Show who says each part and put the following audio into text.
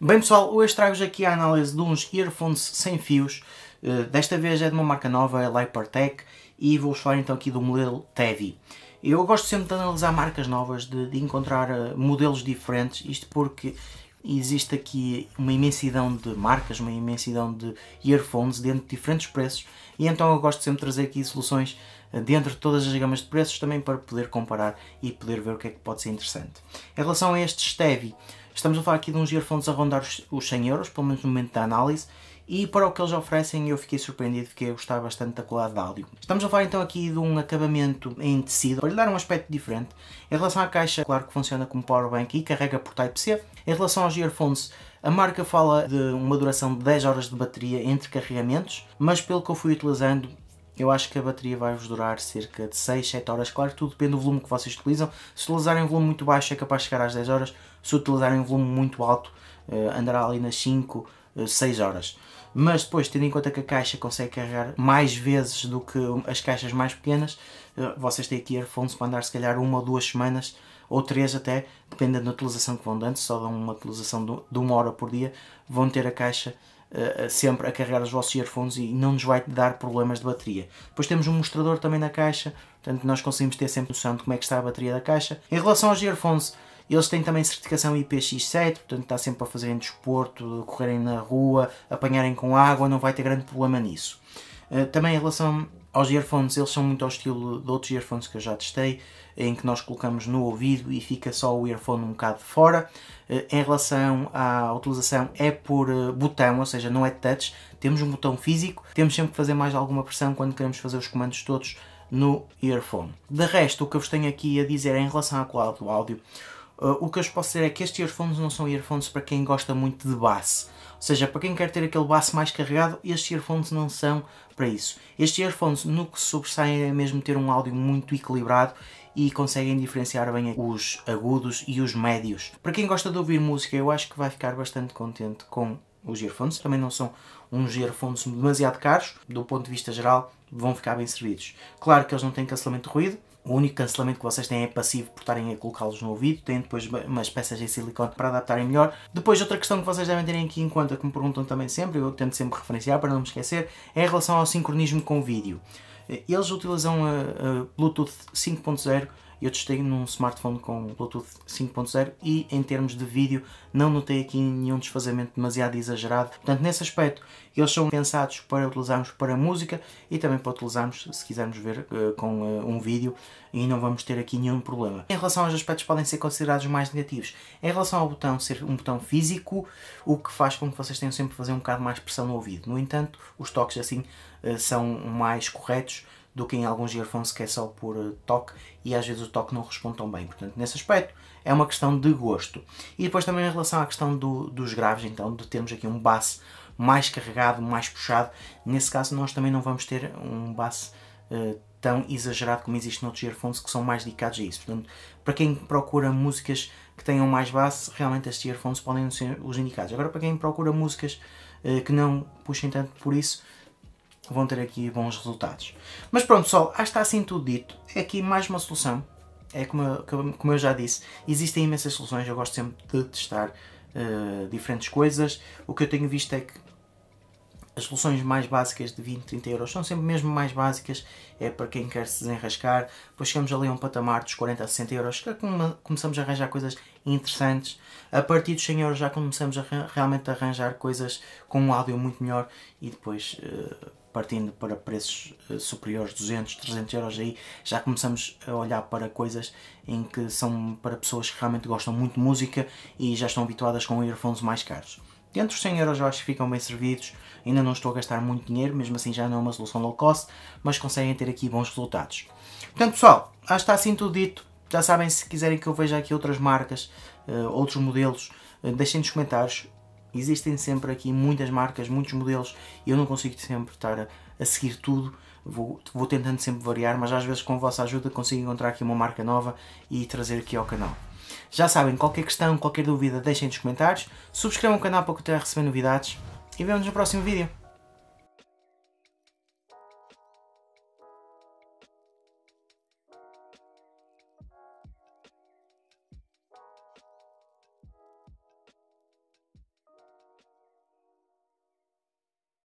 Speaker 1: Bem pessoal, hoje trago-vos aqui a análise de uns earphones sem fios. Eh, desta vez é de uma marca nova, é Lipertech, e vou-vos falar então aqui do modelo Tevi. Eu gosto sempre de analisar marcas novas, de, de encontrar eh, modelos diferentes, isto porque existe aqui uma imensidão de marcas, uma imensidão de earphones dentro de diferentes preços e então eu gosto sempre de trazer aqui soluções eh, dentro de todas as gamas de preços também para poder comparar e poder ver o que é que pode ser interessante. Em relação a estes Stevie, Estamos a falar aqui de uns earphones a rondar os, 100 euros, pelo menos no momento da análise, e para o que eles oferecem eu fiquei surpreendido, fiquei a gostar bastante da qualidade de áudio. Estamos a falar então aqui de um acabamento em tecido, para lhe dar um aspecto diferente. Em relação à caixa, claro que funciona como powerbank e carrega por Type-C. Em relação aos earphones, a marca fala de uma duração de 10 horas de bateria entre carregamentos, mas pelo que eu fui utilizando, eu acho que a bateria vai-vos durar cerca de 6, 7 horas. Claro que tudo depende do volume que vocês utilizam. Se utilizarem um volume muito baixo é capaz de chegar às 10 horas. Se utilizarem um volume muito alto eh, andará ali nas 5, 6 eh, horas. Mas depois, tendo em conta que a caixa consegue carregar mais vezes do que as caixas mais pequenas, eh, vocês têm aqui earphones para andar se calhar uma ou duas semanas, ou três até, dependendo da utilização que vão dando, se só dão uma utilização de uma hora por dia, vão ter a caixa uh, sempre a carregar os vossos earphones e não nos vai dar problemas de bateria. Depois temos um mostrador também na caixa, portanto nós conseguimos ter sempre noção de como é que está a bateria da caixa. Em relação aos earphones, eles têm também certificação IPX7, portanto está sempre para fazerem desporto, correrem na rua, apanharem com água, não vai ter grande problema nisso. Eh, também em relação aos earphones, eles são muito ao estilo de outros earphones que eu já testei, em que nós colocamos no ouvido e fica só o earphone um bocado de fora. Eh, em relação à utilização, é por eh, botão, ou seja, não é touch. Temos um botão físico, temos sempre que fazer mais alguma pressão quando queremos fazer os comandos todos no earphone. De resto, o que eu vos tenho aqui a dizer é em relação à qualidade do áudio, Uh, o que eu vos posso dizer é que estes earphones não são earphones para quem gosta muito de bass. Ou seja, para quem quer ter aquele bass mais carregado, estes earphones não são para isso. Estes earphones no que sobressaem é mesmo ter um áudio muito equilibrado e conseguem diferenciar bem os agudos e os médios. Para quem gosta de ouvir música, eu acho que vai ficar bastante contente com os earphones. Também não são uns earphones demasiado caros, do ponto de vista geral, vão ficar bem servidos. Claro que eles não têm cancelamento de ruído, o único cancelamento que vocês têm é passivo por estarem a colocá-los no ouvido, têm depois umas peças em silicone para adaptarem melhor. Depois, outra questão que vocês devem terem aqui em conta, que me perguntam também sempre, eu tento sempre referenciar para não me esquecer, é em relação ao sincronismo com o vídeo. Eh, eles utilizam a, eh, a eh, Bluetooth 5.0 eu testei num smartphone com Bluetooth 5.0 e em termos de vídeo não notei aqui nenhum desfazamento demasiado exagerado. Portanto, nesse aspecto, eles são pensados para utilizarmos para música e também para utilizarmos se quisermos ver eh, com eh, um vídeo e não vamos ter aqui nenhum problema. Em relação aos aspectos podem ser considerados mais negativos, em relação ao botão ser um botão físico, o que faz com que vocês tenham sempre fazer um bocado mais pressão no ouvido. No entanto, os toques assim eh, são mais corretos do que em alguns earphones que é só por eh, toque e às vezes o toque não responde tão bem. Portanto, nesse aspecto é uma questão de gosto. E depois também em relação à questão do, dos graves, então, de termos aqui um bass mais carregado, mais puxado, nesse caso nós também não vamos ter um bass uh, tão exagerado como existe noutros earphones que são mais dedicados a isso. Portanto, para quem procura músicas que tenham mais bass, realmente estes earphones podem ser os indicados. Agora, para quem procura músicas uh, que não puxem tanto por isso, vão ter aqui bons resultados. Mas pronto pessoal, acho que está assim tudo dito. É aqui mais uma solução. É como eu, como eu já disse, existem imensas soluções, eu gosto sempre de testar uh, diferentes coisas. O que eu tenho visto é que as soluções mais básicas de 20, 30 euros são sempre mesmo mais básicas, é para quem quer se desenrascar. Depois chegamos ali a um patamar dos 40 a 60 euros, que é começamos a arranjar coisas interessantes. A partir dos 100 euros já começamos a realmente a arranjar coisas com um áudio muito melhor e depois. Uh, partindo para preços eh, superiores, 200, 300 euros, aí já começamos a olhar para coisas em que são para pessoas que realmente gostam muito de música e já estão habituadas com earphones mais caros. Dentro dos 100 euros eu acho que ficam bem servidos, ainda não estou a gastar muito dinheiro, mesmo assim já não é uma solução low cost, mas conseguem ter aqui bons resultados. Portanto pessoal, acho que está assim tudo dito, já sabem se quiserem que eu veja aqui outras marcas, eh, outros modelos, eh, deixem nos comentários, existem sempre aqui muitas marcas, muitos modelos, e eu não consigo sempre estar a, a seguir tudo, vou, vou tentando sempre variar, mas às vezes com a vossa ajuda consigo encontrar aqui uma marca nova e trazer aqui ao canal. Já sabem, qualquer questão, qualquer dúvida, deixem nos comentários, subscrevam o canal para continuar a receber novidades, e vemos no próximo vídeo.